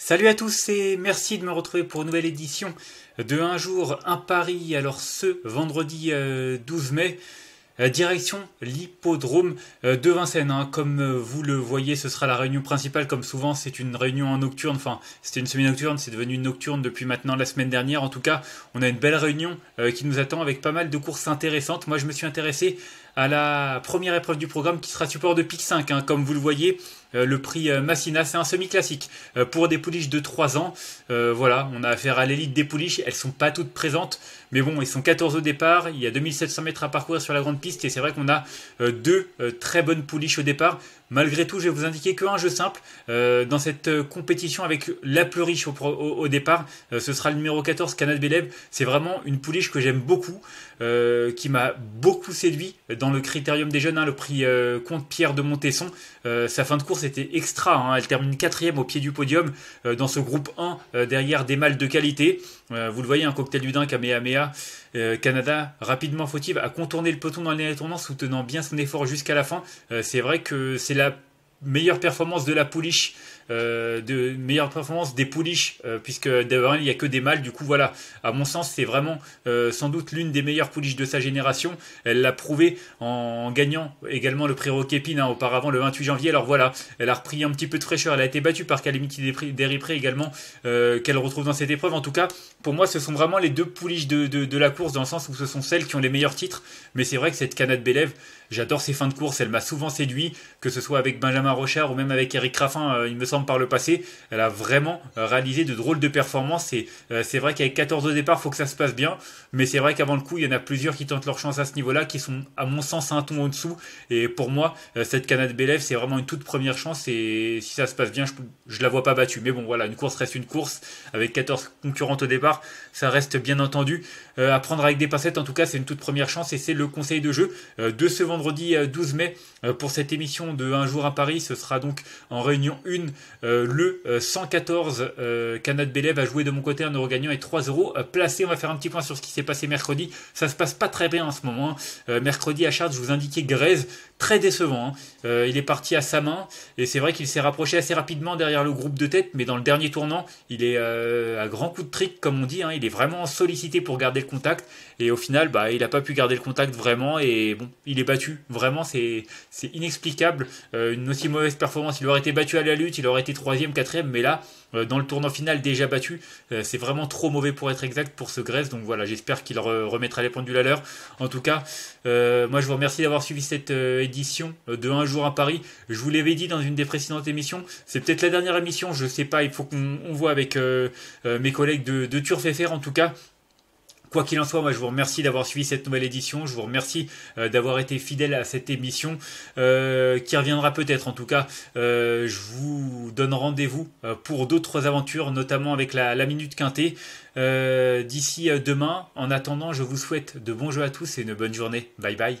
Salut à tous et merci de me retrouver pour une nouvelle édition de Un jour, un Paris. Alors ce vendredi 12 euh, mai, euh, direction l'hippodrome euh, de Vincennes. Hein. Comme vous le voyez, ce sera la réunion principale. Comme souvent, c'est une réunion en nocturne. Enfin, c'était une semi-nocturne, c'est devenu une nocturne depuis maintenant la semaine dernière. En tout cas, on a une belle réunion qui nous attend avec pas mal de courses intéressantes. Moi, je me suis intéressé à la première épreuve du programme qui sera support de PIC 5. Hein. Comme vous le voyez, euh, le prix euh, Massina, c'est un semi-classique. Euh, pour des pouliches de 3 ans, voilà, on a affaire à l'élite des pouliches. Elles sont pas toutes présentes, mais bon, ils sont 14 au départ. Il y a 2700 mètres à parcourir sur la grande piste et c'est vrai qu'on a deux très bonnes pouliches au départ. Malgré tout, je vais vous indiquer qu'un jeu simple dans cette compétition avec la plus riche au, départ. ce sera le numéro 14, Canad Belève. C'est vraiment une pouliche que j'aime beaucoup, qui m'a beaucoup séduit dans le critérium des jeunes, hein, le prix euh, Comte Pierre de Montesson. Euh, sa fin de course était extra. Hein. Elle termine quatrième au pied du podium euh, dans ce groupe 1 derrière des mâles de qualité. vous le voyez, un cocktail du dingue, Mea Canada, rapidement fautive, a contourné le peloton dans les tournants, soutenant bien son effort jusqu'à la fin. c'est vrai que c'est la meilleure performance de la pouliche, euh, de meilleure performance des pouliches, euh, puisque d'abord il n'y a que des mâles. Du coup, voilà, à mon sens, c'est vraiment euh, sans doute l'une des meilleures pouliches de sa génération. Elle l'a prouvé en, gagnant également le prix Roquépine hein, auparavant le 28 janvier. Alors voilà, elle a repris un petit peu de fraîcheur. Elle a été battue par des Deripré également, qu'elle retrouve dans cette épreuve. En tout cas, pour moi, ce sont vraiment les deux pouliches de, la course, dans le sens où ce sont celles qui ont les meilleurs titres. Mais c'est vrai que cette Canade Bélève, j'adore ses fins de course. Elle m'a souvent séduit, que ce soit avec Benjamin Rochard ou même avec Eric Raffin, euh, il me semble, par le passé. Elle a vraiment euh, réalisé de drôles de performances. Et euh, c'est vrai qu'avec 14 au départ, il faut que ça se passe bien. Mais c'est vrai qu'avant le coup, il y en a plusieurs qui tentent leur chance à ce niveau-là, qui sont, à mon sens, un ton en dessous. Et pour moi, cette Canade Bélève, c'est vraiment une toute première chance. Et si ça se passe bien, je, la vois pas battue. Mais bon, voilà, une course reste une course. Avec 14 concurrentes au départ, ça reste bien entendu à prendre avec des passettes, En tout cas, c'est une toute première chance et c'est le conseil de jeu de ce vendredi 12 mai pour cette émission de Un jour à Paris. Ce sera donc en réunion 1 euh, le 114. Canada Canad a joué de mon côté un euro gagnant et 3 euros euh, placé On va faire un petit point sur ce qui s'est passé mercredi. Ça se passe pas très bien en ce moment. Hein. Euh, mercredi à Chartres, je vous indiquais Grèze, très décevant. Hein. il est parti à sa main et c'est vrai qu'il s'est rapproché assez rapidement derrière le groupe de tête, mais dans le dernier tournant, il est à grand coup de trick, comme on dit. Hein. Il est vraiment sollicité pour garder le contact et au final, bah, il n'a pas pu garder le contact vraiment et bon, il est battu. Vraiment, c'est inexplicable. une aussi mauvaise performance, Il aurait été battu à la lutte, il aurait été troisième, quatrième, mais là, euh, dans le tournoi final déjà battu, euh, c'est vraiment trop mauvais pour être exact pour ce Grèce. Donc voilà, j'espère qu'il remettra les pendules à l'heure. En tout cas, euh, moi je vous remercie d'avoir suivi cette édition de Un jour à Paris. Je vous l'avais dit dans une des précédentes émissions, c'est peut-être la dernière émission, je sais pas, il faut qu'on voit avec mes collègues de, de Turf Fer. en tout cas. Quoi qu'il en soit, moi je vous remercie d'avoir suivi cette nouvelle édition, je vous remercie euh, d'avoir été fidèle à cette émission euh, qui reviendra peut-être en tout cas. Euh, je vous donne rendez-vous pour d'autres aventures, notamment avec la, la Minute Quintée. D'ici demain, en attendant, je vous souhaite de bons jeux à tous et une bonne journée. Bye bye.